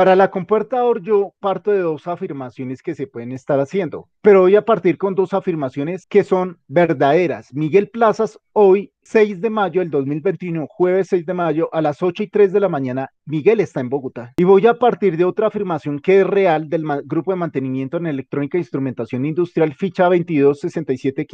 Para la compuerta yo parto de dos afirmaciones que se pueden estar haciendo, pero voy a partir con dos afirmaciones que son verdaderas. Miguel Plazas hoy 6 de mayo del 2021, jueves 6 de mayo, a las 8 y 3 de la mañana, Miguel está en Bogotá. Y voy a partir de otra afirmación que es real del Grupo de Mantenimiento en Electrónica e Instrumentación Industrial, ficha 2267537.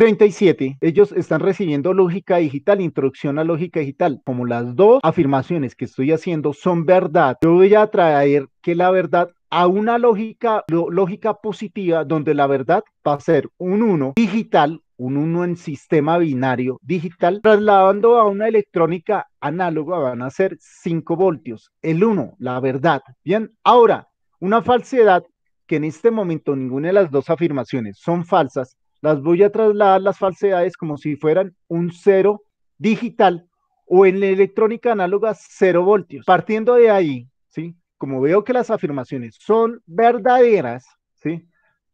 537 Ellos están recibiendo lógica digital, introducción a lógica digital. Como las dos afirmaciones que estoy haciendo son verdad, yo voy a traer que la verdad a una lógica, lógica positiva donde la verdad va a ser un 1 digital un 1 en sistema binario digital, trasladando a una electrónica análoga van a ser 5 voltios. El 1, la verdad. Bien, ahora, una falsedad que en este momento ninguna de las dos afirmaciones son falsas, las voy a trasladar las falsedades como si fueran un 0 digital o en la electrónica análoga 0 voltios. Partiendo de ahí, ¿sí? Como veo que las afirmaciones son verdaderas, ¿sí?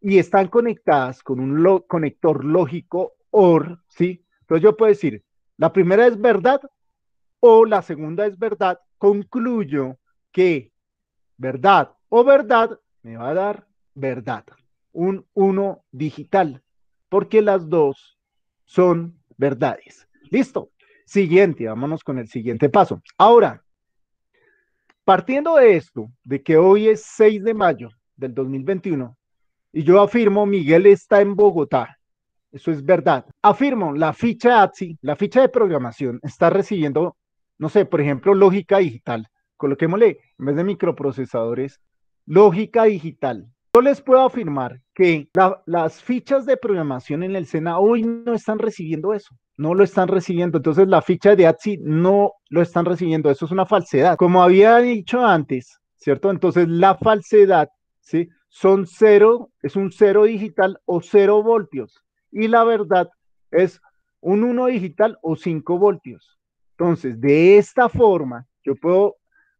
y están conectadas con un conector lógico OR, ¿sí? Entonces yo puedo decir, la primera es verdad o la segunda es verdad, concluyo que verdad o verdad me va a dar verdad, un 1 digital, porque las dos son verdades. Listo. Siguiente, vámonos con el siguiente paso. Ahora, partiendo de esto, de que hoy es 6 de mayo del 2021, y yo afirmo, Miguel está en Bogotá. Eso es verdad. Afirmo, la ficha ATSI, la ficha de programación, está recibiendo, no sé, por ejemplo, lógica digital. Coloquémosle, en vez de microprocesadores, lógica digital. Yo les puedo afirmar que las fichas de programación en el SENA hoy no están recibiendo eso. No lo están recibiendo. Entonces, la ficha de ATSI no lo están recibiendo. Eso es una falsedad. Como había dicho antes, ¿cierto? Entonces, la falsedad, ¿sí? son cero, es un cero digital o cero voltios. Y la verdad es un uno digital o cinco voltios. Entonces, de esta forma, yo puedo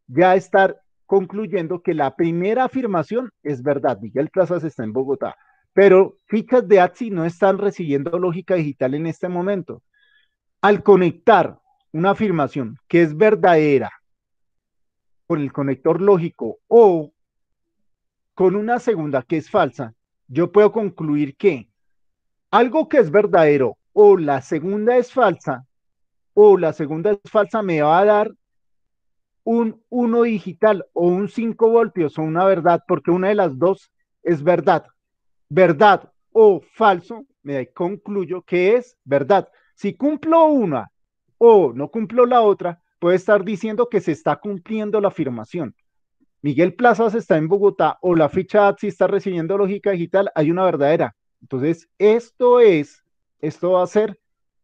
ya estar concluyendo que la primera afirmación es verdad. Miguel Plazas está en Bogotá, pero fichas de ATSI no están recibiendo lógica digital en este momento. Al conectar una afirmación que es verdadera con el conector lógico o con una segunda que es falsa, yo puedo concluir que algo que es verdadero o la segunda es falsa o la segunda es falsa me va a dar un 1 digital o un 5 voltios o una verdad, porque una de las dos es verdad. Verdad o falso, me concluyo que es verdad. Si cumplo una o no cumplo la otra, puede estar diciendo que se está cumpliendo la afirmación. Miguel Plazas está en Bogotá o la ficha ATSI está recibiendo lógica digital, hay una verdadera. Entonces, esto es, esto va a ser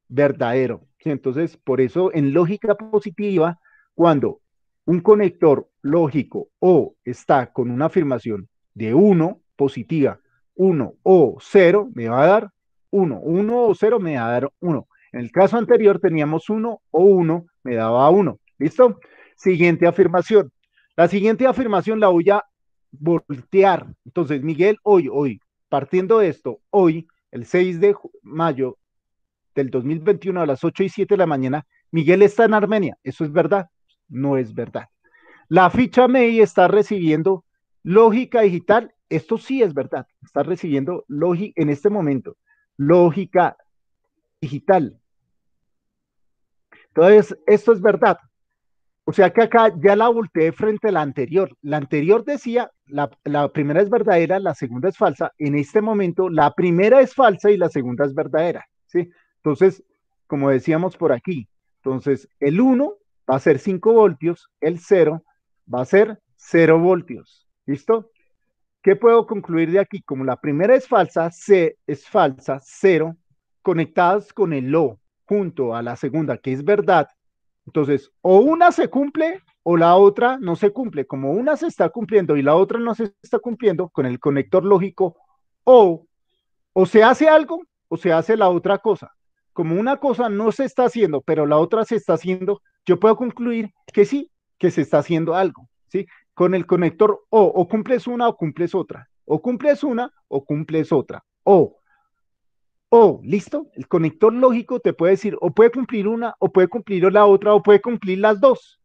verdadero. Entonces, por eso en lógica positiva, cuando un conector lógico O está con una afirmación de 1 positiva, 1 o 0 me va a dar 1, 1 o 0 me va a dar 1. En el caso anterior teníamos 1 o 1 me daba 1. ¿Listo? Siguiente afirmación. La siguiente afirmación la voy a voltear. Entonces, Miguel, hoy, hoy, partiendo de esto, hoy, el 6 de mayo del 2021 a las 8 y 7 de la mañana, Miguel está en Armenia. ¿Eso es verdad? No es verdad. La ficha MEI está recibiendo lógica digital. Esto sí es verdad. Está recibiendo lógica en este momento. Lógica digital. Entonces, esto es verdad. O sea que acá ya la volteé frente a la anterior. La anterior decía, la, primera es verdadera, la segunda es falsa. En este momento, la primera es falsa y la segunda es verdadera. ¿sí? Entonces, como decíamos por aquí, entonces el 1 va a ser 5 voltios, el 0 va a ser 0 voltios. ¿Listo? ¿Qué puedo concluir de aquí? Como la primera es falsa, C es falsa, 0, conectadas con el O junto a la segunda, que es verdad, entonces, o una se cumple o la otra no se cumple. Como una se está cumpliendo y la otra no se está cumpliendo con el conector lógico, o, o se hace algo o se hace la otra cosa. Como una cosa no se está haciendo, pero la otra se está haciendo, yo puedo concluir que sí, que se está haciendo algo, ¿sí? Con el conector o, o cumples una o cumples otra, o cumples una o cumples otra, o o, oh, ¿listo? El conector lógico te puede decir, o puede cumplir una, o puede cumplir la otra, o puede cumplir las dos.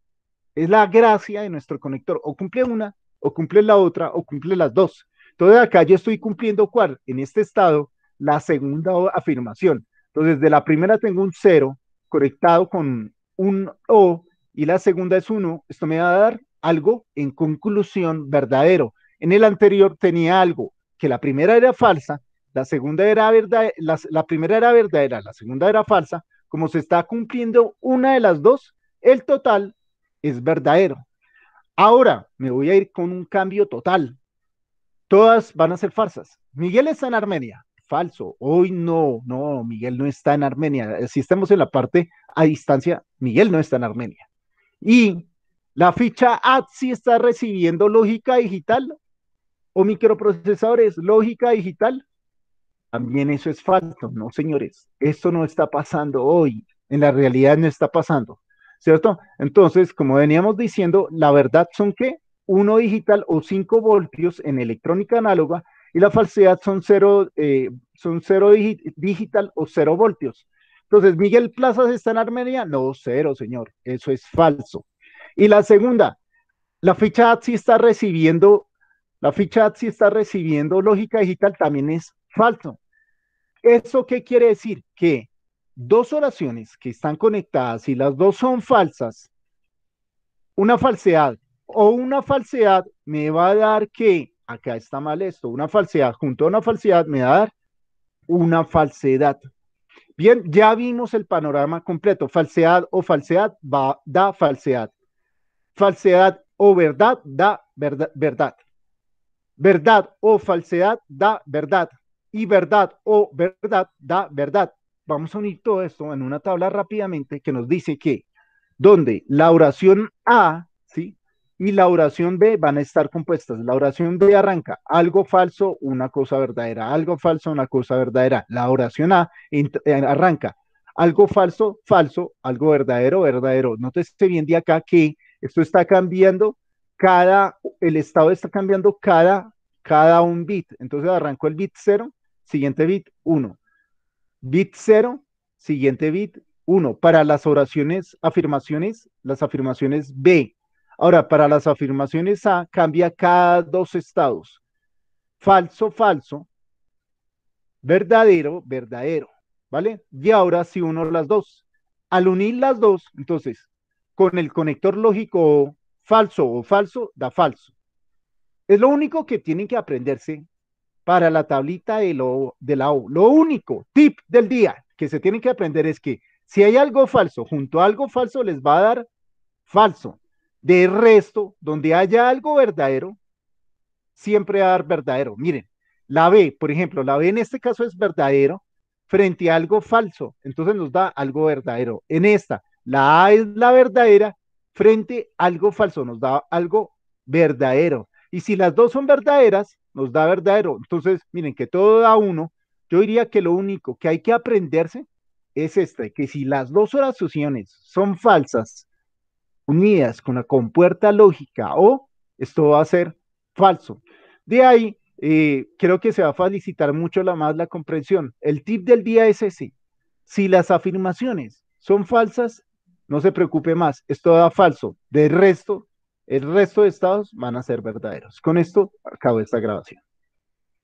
Es la gracia de nuestro conector. O cumple una, o cumple la otra, o cumple las dos. Entonces acá yo estoy cumpliendo cuál, en este estado, la segunda afirmación. Entonces de la primera tengo un cero conectado con un O y la segunda es uno. Esto me va a dar algo en conclusión verdadero. En el anterior tenía algo que la primera era falsa la segunda era verdad, la, primera era verdadera, la segunda era falsa. Como se está cumpliendo una de las dos, el total es verdadero. Ahora me voy a ir con un cambio total. Todas van a ser falsas. Miguel está en Armenia, falso. Hoy no, no, Miguel no está en Armenia. Si estamos en la parte a distancia, Miguel no está en Armenia. Y la ficha ATSI está recibiendo lógica digital o microprocesadores, lógica digital. También eso es falso, no señores, esto no está pasando hoy, en la realidad no está pasando, ¿cierto? Entonces, como veníamos diciendo, la verdad son que uno digital o cinco voltios en electrónica análoga y la falsedad son cero eh, son cero digital o cero voltios. Entonces, ¿Miguel Plazas está en Armenia? No, cero, señor, eso es falso. Y la segunda, la ficha ATSI está recibiendo, la ficha ATSI está recibiendo lógica digital, también es Falso. ¿Eso qué quiere decir? Que dos oraciones que están conectadas y las dos son falsas, una falsedad o una falsedad me va a dar que, acá está mal esto, una falsedad junto a una falsedad me va a dar una falsedad. Bien, ya vimos el panorama completo. Falsedad o falsedad va, da falsedad. Falsedad o verdad da Verdad, verdad o falsedad da verdad y verdad o verdad da verdad. Vamos a unir todo esto en una tabla rápidamente que nos dice que donde la oración A, ¿sí? Y la oración B van a estar compuestas. La oración B arranca algo falso, una cosa verdadera, algo falso, una cosa verdadera. La oración A eh, arranca algo falso, falso, algo verdadero, verdadero. Nótese bien de acá que esto está cambiando cada, el estado está cambiando cada, cada un bit. Entonces arrancó el bit cero siguiente bit 1. Bit 0, siguiente bit 1. Para las oraciones, afirmaciones, las afirmaciones B. Ahora, para las afirmaciones A, cambia cada dos estados. Falso, falso. Verdadero, verdadero. ¿Vale? Y ahora si uno las dos. Al unir las dos, entonces, con el conector lógico falso o falso, da falso. Es lo único que tienen que aprenderse para la tablita de, lo, de la O. Lo único, tip del día que se tienen que aprender es que si hay algo falso, junto a algo falso les va a dar falso. De resto, donde haya algo verdadero, siempre va a dar verdadero. Miren, la B, por ejemplo, la B en este caso es verdadero frente a algo falso. Entonces nos da algo verdadero. En esta, la A es la verdadera frente a algo falso. Nos da algo verdadero. Y si las dos son verdaderas, nos da verdadero. Entonces, miren que todo da uno. Yo diría que lo único que hay que aprenderse es este, que si las dos oraciones son falsas, unidas con la compuerta lógica o esto va a ser falso. De ahí, eh, creo que se va a facilitar mucho la más la comprensión. El tip del día es ese. Si las afirmaciones son falsas, no se preocupe más, esto da falso. De resto, el resto de estados van a ser verdaderos. Con esto acabo esta grabación.